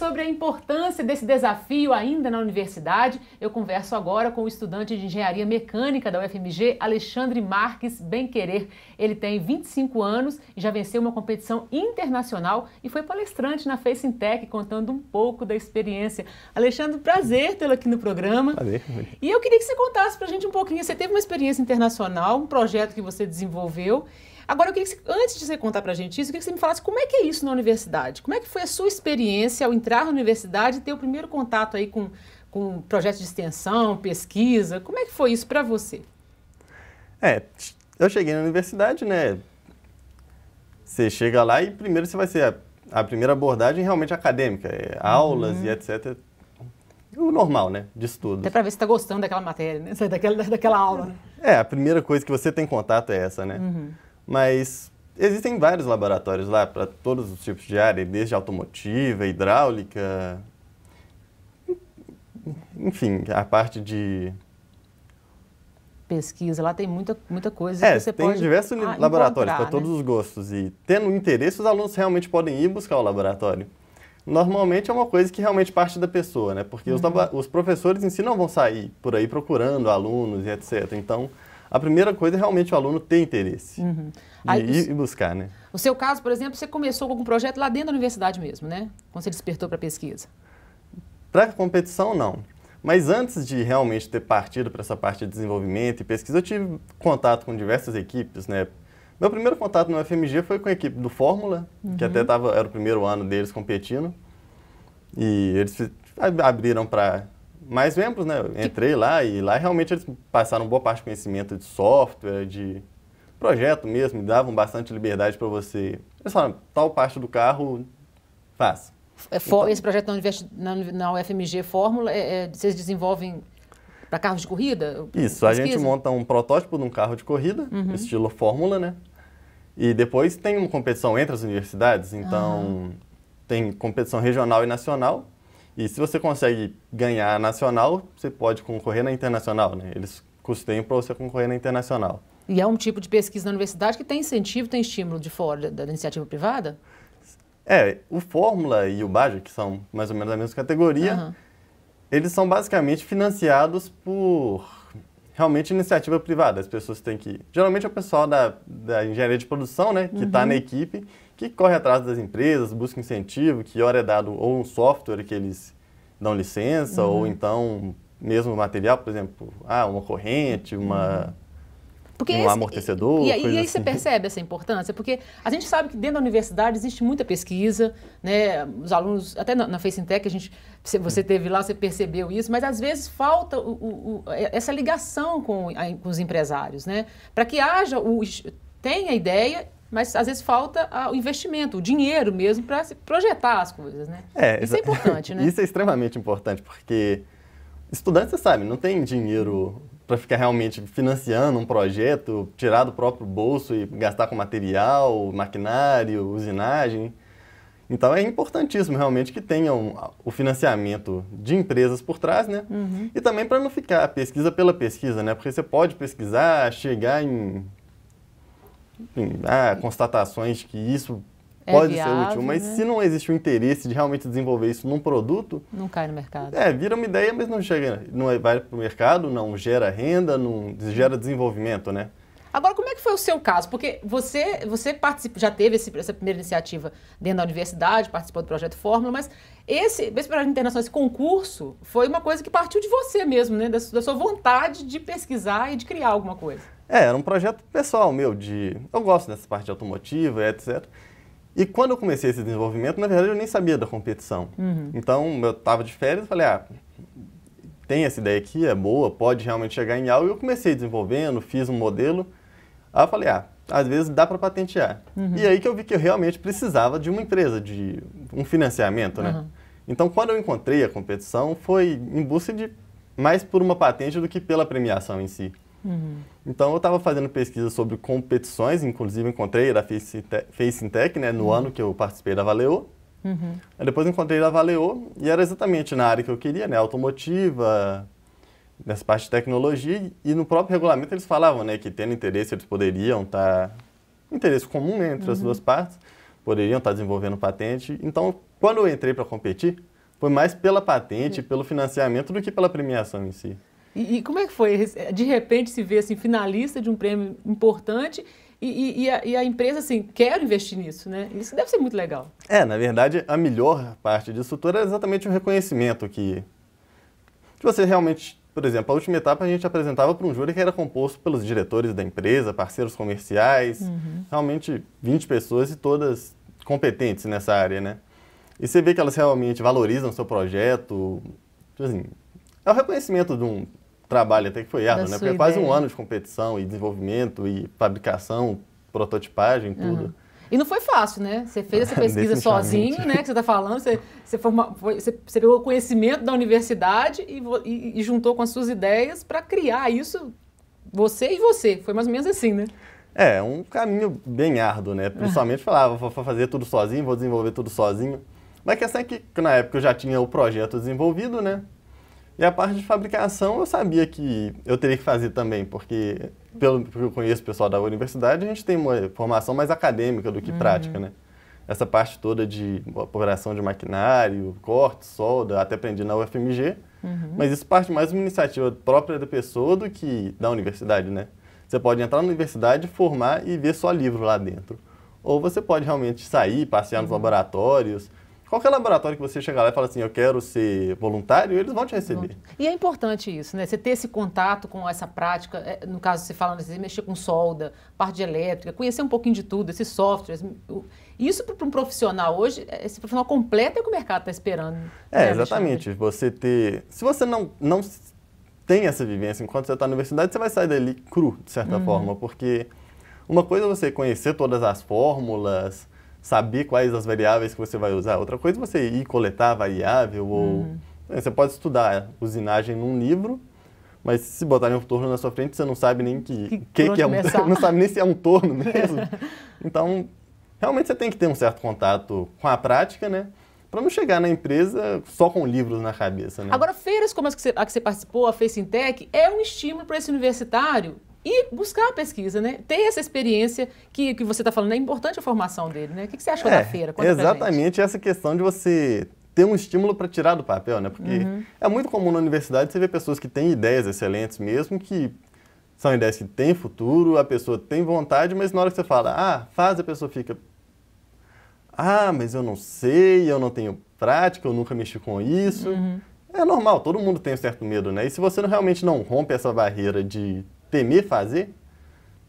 sobre a importância desse desafio ainda na universidade, eu converso agora com o estudante de engenharia mecânica da UFMG, Alexandre Marques Benquerer. Ele tem 25 anos e já venceu uma competição internacional e foi palestrante na Facintech, contando um pouco da experiência. Alexandre, prazer tê-lo aqui no programa. Prazer. E eu queria que você contasse pra gente um pouquinho. Você teve uma experiência internacional, um projeto que você desenvolveu. Agora, eu queria que você, antes de você contar para a gente isso, eu queria que você me falasse como é que é isso na universidade? Como é que foi a sua experiência ao entrar na universidade e ter o primeiro contato aí com, com projetos de extensão, pesquisa? Como é que foi isso para você? É, eu cheguei na universidade, né? Você chega lá e primeiro você vai ser a, a primeira abordagem realmente acadêmica, é, aulas uhum. e etc. O normal, né? De estudo. Até para ver se está gostando daquela matéria, né? Daquela, daquela aula. É, a primeira coisa que você tem contato é essa, né? Uhum. Mas existem vários laboratórios lá para todos os tipos de área, desde automotiva, hidráulica, enfim, a parte de pesquisa, lá tem muita, muita coisa é, que você tem pode diversos ah, laboratórios para né? todos os gostos e tendo interesse os alunos realmente podem ir buscar o laboratório. Normalmente é uma coisa que realmente parte da pessoa, né? Porque uhum. os, os professores em si não vão sair por aí procurando alunos e etc. Então, a primeira coisa é realmente o aluno ter interesse uhum. Aí, e, e, buscar, né? O seu caso, por exemplo, você começou com algum projeto lá dentro da universidade mesmo, né? Quando você despertou para a pesquisa. Para a competição, não. Mas antes de realmente ter partido para essa parte de desenvolvimento e pesquisa, eu tive contato com diversas equipes, né? Meu primeiro contato no FMG foi com a equipe do Fórmula, uhum. que até uhum. tava, era o primeiro ano deles competindo. E eles abriram para mais membros, né? Eu entrei lá e lá realmente eles passaram boa parte de conhecimento de software, de projeto mesmo, davam bastante liberdade para você. Eles falaram, tal parte do carro, faça. É então, esse projeto na, na UFMG Fórmula, é, é, vocês desenvolvem para carros de corrida? Isso, pesquisa? a gente monta um protótipo de um carro de corrida, uhum. estilo Fórmula, né? E depois tem uma competição entre as universidades, então uhum. tem competição regional e nacional. E se você consegue ganhar a nacional, você pode concorrer na internacional, né? Eles custeiam para você concorrer na internacional. E é um tipo de pesquisa na universidade que tem incentivo, tem estímulo de fora da, iniciativa privada? É, o Fórmula e o Baja, que são mais ou menos da mesma categoria, uhum. eles são basicamente financiados por realmente iniciativa privada. As pessoas têm que. Geralmente é o pessoal da, da engenharia de produção, né, que está uhum. na equipe, que corre atrás das empresas, busca incentivo, que hora é dado ou um software que eles dão licença, uhum. ou então mesmo material, por exemplo, ah, uma corrente, uma. Porque um esse, amortecedor. E, aí, e aí você assim. percebe essa importância, porque a gente sabe que dentro da universidade existe muita pesquisa, né? Os alunos, até na, na a gente, você teve lá, você percebeu isso, mas às vezes falta o, o, o, é, essa ligação com, a, com os empresários, né? Para que haja o. tenha ideia mas às vezes falta ah, o investimento, o dinheiro mesmo para se projetar as coisas, né? É, isso é importante, né? Isso é extremamente importante, porque estudante, você sabe, não tem dinheiro para ficar realmente financiando um projeto, tirar do próprio bolso e gastar com material, maquinário, usinagem. Então é importantíssimo realmente que tenham o financiamento de empresas por trás, né? Uhum. E também para não ficar pesquisa pela pesquisa, né? Porque você pode pesquisar, chegar em há ah, constatações que isso é pode viável, ser útil, mas né? se não existe o interesse de realmente desenvolver isso num produto. Não cai no mercado. É, vira uma ideia, mas não chega, não é, vai para o mercado, não gera renda, não gera desenvolvimento, né? Agora, como é que foi o seu caso? Porque você, você já teve esse, essa primeira iniciativa dentro da universidade, participou do projeto Fórmula, mas esse, esse projeto internação, esse concurso, foi uma coisa que partiu de você mesmo, né? da, da sua vontade de pesquisar e de criar alguma coisa. É, era um projeto pessoal meu, de eu gosto dessa parte de automotiva, etc. E quando eu comecei esse desenvolvimento, na verdade eu nem sabia da competição. Uhum. Então eu estava de férias e falei, ah, tem essa ideia aqui, é boa, pode realmente chegar em algo. E eu comecei desenvolvendo, fiz um modelo. Aí eu falei, ah, às vezes dá para patentear. Uhum. E aí que eu vi que eu realmente precisava de uma empresa, de um financiamento, né? Uhum. Então quando eu encontrei a competição, foi em busca de mais por uma patente do que pela premiação em si. Uhum. Então eu estava fazendo pesquisa sobre competições, inclusive encontrei da FaceTech né, no uhum. ano que eu participei da Valeo. Uhum. Depois encontrei da Valeo e era exatamente na área que eu queria, né, automotiva, nessa parte de tecnologia. E no próprio regulamento eles falavam, né, que tendo interesse eles poderiam estar... Tá, interesse comum né, entre as uhum. duas partes, poderiam estar tá desenvolvendo patente. Então, quando eu entrei para competir, foi mais pela patente, pelo financiamento, do que pela premiação em si. E, e, como é que foi? De repente se vê assim, finalista de um prêmio importante e, e, a, e, a, empresa, assim, quer investir nisso, né? Isso deve ser muito legal. É, na verdade, a melhor parte disso tudo é exatamente o reconhecimento que, que você realmente... Por exemplo, a última etapa a gente apresentava para um júri que era composto pelos diretores da empresa, parceiros comerciais, uhum. realmente 20 pessoas e todas competentes nessa área, né? E você vê que elas realmente valorizam o seu projeto. Tipo assim, é o reconhecimento de um, trabalho até que foi árduo, né? Porque é quase um ano de competição e desenvolvimento e fabricação, prototipagem, tudo. Uhum. E não foi fácil, né? Você fez essa pesquisa sozinho, né? Que você está falando, você, você, foi, você, você, pegou o conhecimento da universidade e, e, e juntou com as suas ideias para criar isso, você e você. Foi mais ou menos assim, né? É, um caminho bem árduo, né? Principalmente falava, ah, vou fazer tudo sozinho, vou desenvolver tudo sozinho. Mas a questão é que na época eu já tinha o projeto desenvolvido, né? E a parte de fabricação eu sabia que eu teria que fazer também, porque, pelo que eu conheço o pessoal da universidade, a gente tem uma formação mais acadêmica do que uhum. prática, né? Essa parte toda de operação de maquinário, corte, solda, até aprendi na UFMG, uhum. mas isso parte mais de uma iniciativa própria da pessoa do que da universidade, né? Você pode entrar na universidade, formar e ver só livro lá dentro. Ou você pode realmente sair, passear uhum. nos laboratórios, Qualquer laboratório que você chegar lá e fala assim, eu quero ser voluntário, eles vão te receber. E é importante isso, né? Você ter esse contato com essa prática, é, no caso você falando assim, mexer com solda, parte de elétrica, conhecer um pouquinho de tudo, esses softwares. Isso para um profissional hoje, é, esse profissional completo é o que o mercado está esperando. Né, é, né, exatamente. Você ter... Se você não, não tem essa vivência enquanto você está na universidade, você vai sair dali cru, de certa uhum. forma, porque uma coisa é você conhecer todas as fórmulas, saber quais as variáveis que você vai usar. Outra coisa é você ir coletar variável ou... Uhum. É, você pode estudar usinagem num livro, mas se botarem um torno na sua frente, você não sabe nem que, que, que, que é um, não sabe nem se é um torno mesmo. então, realmente você tem que ter um certo contato com a prática, né? Para não chegar na empresa só com livros na cabeça, né? Agora, feiras como a que você, a que você participou, a Facintech, é um estímulo para esse universitário e buscar a pesquisa, né? Ter essa experiência que, que você está falando, é importante a formação dele, né? O que, que você achou é, da feira? Conta exatamente essa questão de você ter um estímulo para tirar do papel, né? Porque uhum. é muito comum na universidade você ver pessoas que têm ideias excelentes mesmo, que são ideias que têm futuro, a pessoa tem vontade, mas na hora que você fala, ah, faz, a pessoa fica, ah, mas eu não sei, eu não tenho prática, eu nunca mexi com isso. Uhum. É normal, todo mundo tem um certo medo, né? E se você não, realmente não rompe essa barreira de temer fazer,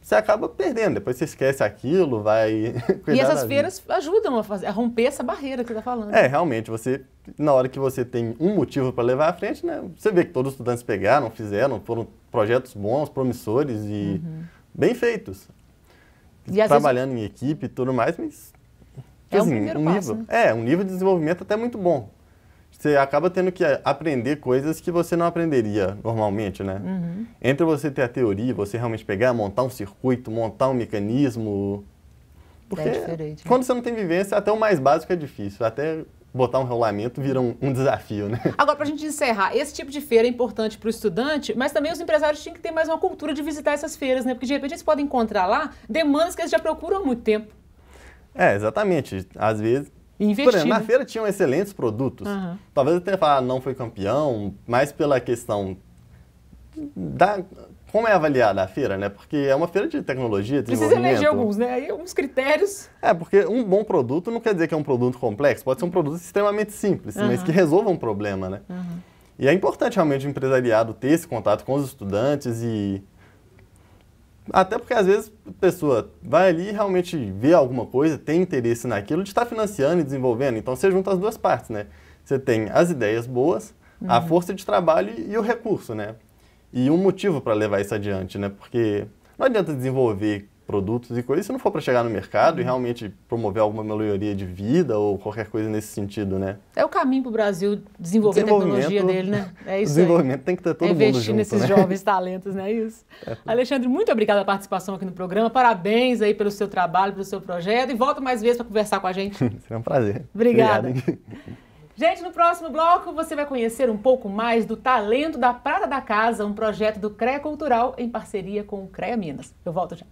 você acaba perdendo. Depois você esquece aquilo, vai. e essas feiras ajudam a, fazer, a, romper essa barreira que você está falando. É, realmente, você, na hora que você tem um motivo para levar à frente, né? Você vê que todos os estudantes pegaram, fizeram, foram projetos bons, promissores e uhum. bem feitos. E, Trabalhando vezes... em equipe e tudo mais, mas. É assim, um, nível, né? É, um nível de desenvolvimento até muito bom você acaba tendo que eh, aprender coisas que você não aprenderia normalmente, né? Uhum. Entre você ter a teoria, você realmente pegar, montar um circuito, montar um mecanismo. Porque é né? quando você não tem vivência, até o mais básico é difícil. Até botar um rolamento vira um, um desafio, né? Agora, para a gente encerrar, esse tipo de feira é importante para o estudante, mas também os empresários têm que ter mais uma cultura de visitar essas feiras, né? Porque de repente eles podem encontrar lá demandas que eles já procuram há muito tempo. É, exatamente. Às vezes investir. Exemplo, na né? feira tinham excelentes produtos. Uhum. Talvez eu tenha falado não foi campeão, mas pela questão da como é avaliada a feira, né? Porque é uma feira de tecnologia, Precisa eleger alguns, né? Aí alguns critérios. É, porque um bom produto não quer dizer que é um produto complexo. Pode ser um produto extremamente simples, uhum. mas que resolva um problema, né? Uhum. E é importante realmente o empresariado ter esse contato com os estudantes e até porque às vezes a pessoa vai ali e realmente vê alguma coisa, tem interesse naquilo, de estar tá financiando e desenvolvendo. Então você junta as duas partes, né? Você tem as ideias boas, uhum. a força de trabalho e o recurso, né? E um motivo para levar isso adiante, né? Porque não adianta desenvolver produtos e coisas, se não for para chegar no mercado e realmente promover alguma melhoria de vida ou qualquer coisa nesse sentido, né? É o caminho para o Brasil desenvolver a tecnologia dele, né? É isso desenvolvimento aí. tem que ter todo é investir mundo junto, nesses né? jovens talentos, né? é isso? É. Alexandre, muito obrigado pela participação aqui no programa. Parabéns aí pelo seu trabalho, pelo seu projeto e volta mais vezes para conversar com a gente. Será um prazer. Obrigada. Obrigado, Gente, no próximo bloco você vai conhecer um pouco mais do Talento da Prata da Casa, um projeto do CREA Cultural em parceria com o CREA Minas. Eu volto já.